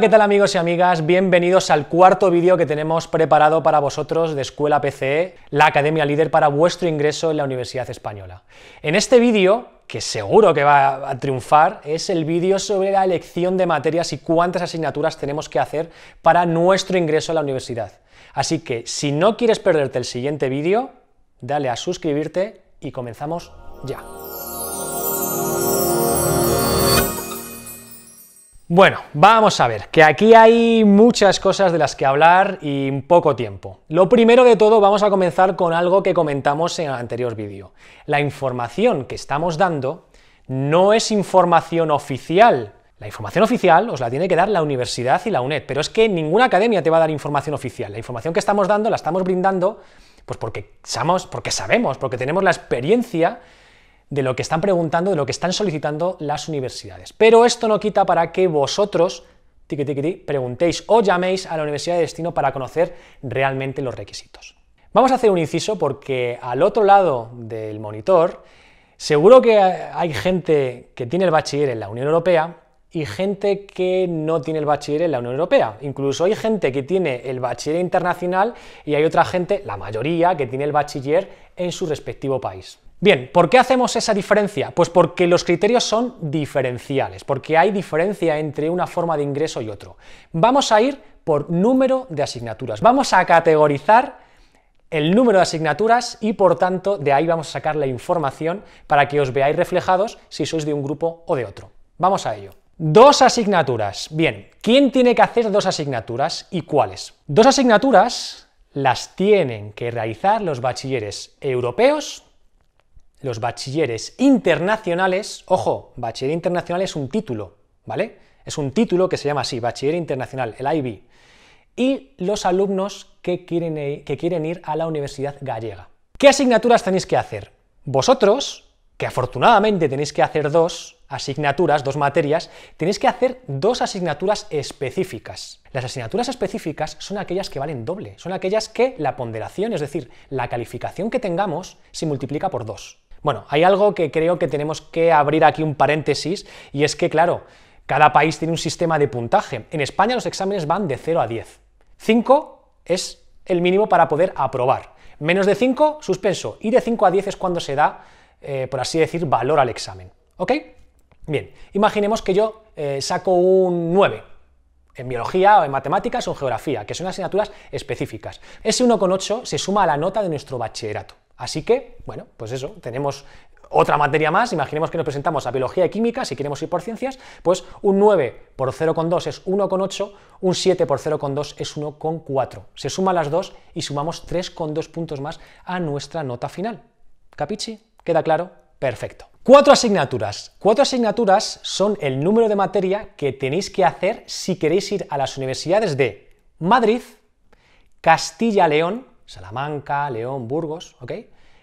¿qué tal amigos y amigas? Bienvenidos al cuarto vídeo que tenemos preparado para vosotros de Escuela PCE, la Academia Líder para vuestro ingreso en la Universidad Española. En este vídeo, que seguro que va a triunfar, es el vídeo sobre la elección de materias y cuántas asignaturas tenemos que hacer para nuestro ingreso a la universidad. Así que, si no quieres perderte el siguiente vídeo, dale a suscribirte y comenzamos ya. Bueno, vamos a ver, que aquí hay muchas cosas de las que hablar y poco tiempo. Lo primero de todo, vamos a comenzar con algo que comentamos en el anterior vídeo. La información que estamos dando no es información oficial. La información oficial os la tiene que dar la universidad y la UNED, pero es que ninguna academia te va a dar información oficial. La información que estamos dando la estamos brindando pues porque, porque sabemos, porque tenemos la experiencia de lo que están preguntando, de lo que están solicitando las universidades. Pero esto no quita para que vosotros preguntéis o llaméis a la universidad de destino para conocer realmente los requisitos. Vamos a hacer un inciso porque al otro lado del monitor seguro que hay gente que tiene el bachiller en la Unión Europea y gente que no tiene el bachiller en la Unión Europea. Incluso hay gente que tiene el bachiller internacional y hay otra gente, la mayoría, que tiene el bachiller en su respectivo país. Bien, ¿por qué hacemos esa diferencia? Pues porque los criterios son diferenciales, porque hay diferencia entre una forma de ingreso y otro. Vamos a ir por número de asignaturas. Vamos a categorizar el número de asignaturas y por tanto de ahí vamos a sacar la información para que os veáis reflejados si sois de un grupo o de otro. Vamos a ello. Dos asignaturas. Bien, ¿quién tiene que hacer dos asignaturas y cuáles? Dos asignaturas las tienen que realizar los bachilleres europeos los bachilleres internacionales, ojo, bachiller internacional es un título, ¿vale? Es un título que se llama así, bachiller internacional, el IB, y los alumnos que quieren, eh, que quieren ir a la Universidad Gallega. ¿Qué asignaturas tenéis que hacer? Vosotros, que afortunadamente tenéis que hacer dos asignaturas, dos materias, tenéis que hacer dos asignaturas específicas. Las asignaturas específicas son aquellas que valen doble, son aquellas que la ponderación, es decir, la calificación que tengamos, se multiplica por dos. Bueno, hay algo que creo que tenemos que abrir aquí un paréntesis y es que, claro, cada país tiene un sistema de puntaje. En España los exámenes van de 0 a 10. 5 es el mínimo para poder aprobar. Menos de 5, suspenso. Y de 5 a 10 es cuando se da, eh, por así decir, valor al examen. ¿Ok? Bien, imaginemos que yo eh, saco un 9 en biología o en matemáticas o en geografía, que son asignaturas específicas. Ese 1,8 se suma a la nota de nuestro bachillerato. Así que, bueno, pues eso, tenemos otra materia más, imaginemos que nos presentamos a biología y química, si queremos ir por ciencias, pues un 9 por 0,2 es 1,8, un 7 por 0,2 es 1,4. Se suman las dos y sumamos 3,2 puntos más a nuestra nota final. ¿Capichi? ¿Queda claro? Perfecto. Cuatro asignaturas. Cuatro asignaturas son el número de materia que tenéis que hacer si queréis ir a las universidades de Madrid, Castilla-León, Salamanca, León, Burgos,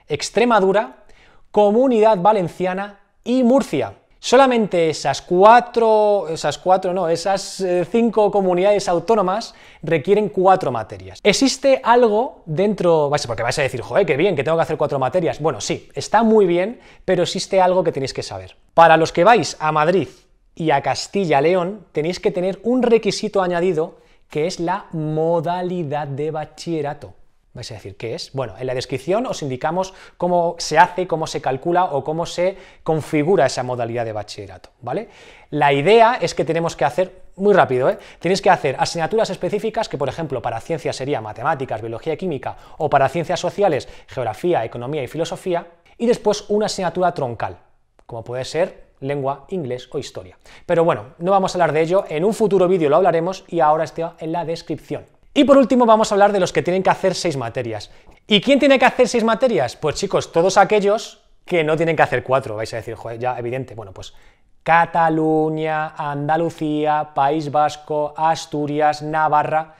Extremadura, Comunidad Valenciana y Murcia. Solamente esas cuatro, esas cuatro no, esas eh, cinco comunidades autónomas requieren cuatro materias. ¿Existe algo dentro, porque vais a decir, joder, qué bien, que tengo que hacer cuatro materias? Bueno, sí, está muy bien, pero existe algo que tenéis que saber. Para los que vais a Madrid y a Castilla-León, tenéis que tener un requisito añadido que es la modalidad de bachillerato. Vais a decir, ¿qué es? Bueno, en la descripción os indicamos cómo se hace, cómo se calcula o cómo se configura esa modalidad de bachillerato, ¿vale? La idea es que tenemos que hacer, muy rápido, ¿eh? Tienes que hacer asignaturas específicas que, por ejemplo, para ciencias sería matemáticas, biología y química, o para ciencias sociales, geografía, economía y filosofía, y después una asignatura troncal, como puede ser lengua, inglés o historia. Pero bueno, no vamos a hablar de ello, en un futuro vídeo lo hablaremos y ahora está en la descripción. Y por último vamos a hablar de los que tienen que hacer seis materias. ¿Y quién tiene que hacer seis materias? Pues chicos, todos aquellos que no tienen que hacer cuatro. Vais a decir, joder, ya evidente. Bueno, pues Cataluña, Andalucía, País Vasco, Asturias, Navarra,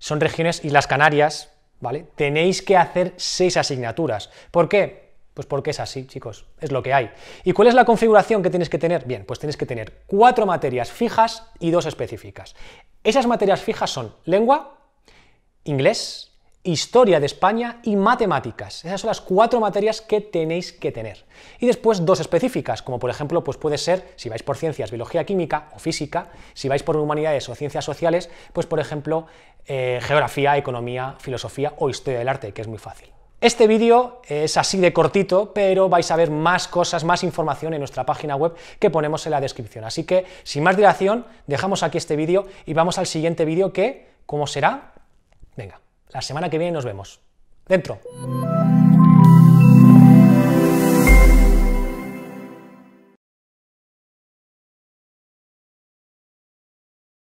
son regiones y las Canarias, ¿vale? Tenéis que hacer seis asignaturas. ¿Por qué? Pues porque es así, chicos, es lo que hay. ¿Y cuál es la configuración que tienes que tener? Bien, pues tienes que tener cuatro materias fijas y dos específicas. Esas materias fijas son lengua, inglés, historia de España y matemáticas. Esas son las cuatro materias que tenéis que tener. Y después dos específicas, como por ejemplo, pues puede ser, si vais por ciencias, biología química o física, si vais por humanidades o ciencias sociales, pues por ejemplo, eh, geografía, economía, filosofía o historia del arte, que es muy fácil. Este vídeo es así de cortito, pero vais a ver más cosas, más información en nuestra página web que ponemos en la descripción. Así que, sin más dilación, dejamos aquí este vídeo y vamos al siguiente vídeo que, ¿cómo será? Venga, la semana que viene nos vemos. Dentro.